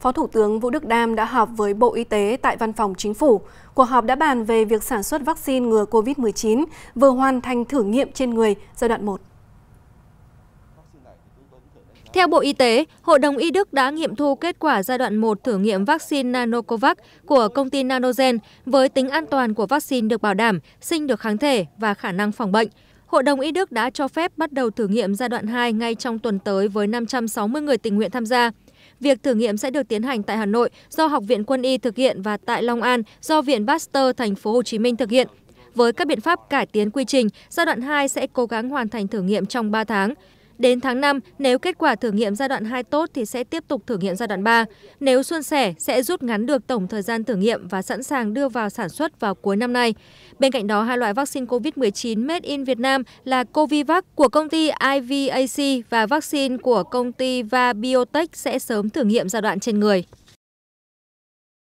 Phó Thủ tướng Vũ Đức Đam đã họp với Bộ Y tế tại Văn phòng Chính phủ. Cuộc họp đã bàn về việc sản xuất vaccine ngừa COVID-19 vừa hoàn thành thử nghiệm trên người giai đoạn 1. Theo Bộ Y tế, Hội đồng Y Đức đã nghiệm thu kết quả giai đoạn 1 thử nghiệm vaccine Nanocovax của công ty Nanogen với tính an toàn của vaccine được bảo đảm, sinh được kháng thể và khả năng phòng bệnh. Hội đồng Y Đức đã cho phép bắt đầu thử nghiệm giai đoạn 2 ngay trong tuần tới với 560 người tình nguyện tham gia. Việc thử nghiệm sẽ được tiến hành tại Hà Nội do Học viện Quân y thực hiện và tại Long An do Viện Pasteur Thành phố Hồ Chí Minh thực hiện. Với các biện pháp cải tiến quy trình, giai đoạn hai sẽ cố gắng hoàn thành thử nghiệm trong ba tháng đến tháng năm nếu kết quả thử nghiệm giai đoạn hai tốt thì sẽ tiếp tục thử nghiệm giai đoạn ba nếu xuân sẻ sẽ rút ngắn được tổng thời gian thử nghiệm và sẵn sàng đưa vào sản xuất vào cuối năm nay bên cạnh đó hai loại vaccine covid 19 made in Việt Nam là Covivac của công ty IVAC và vaccine của công ty VabioTech sẽ sớm thử nghiệm giai đoạn trên người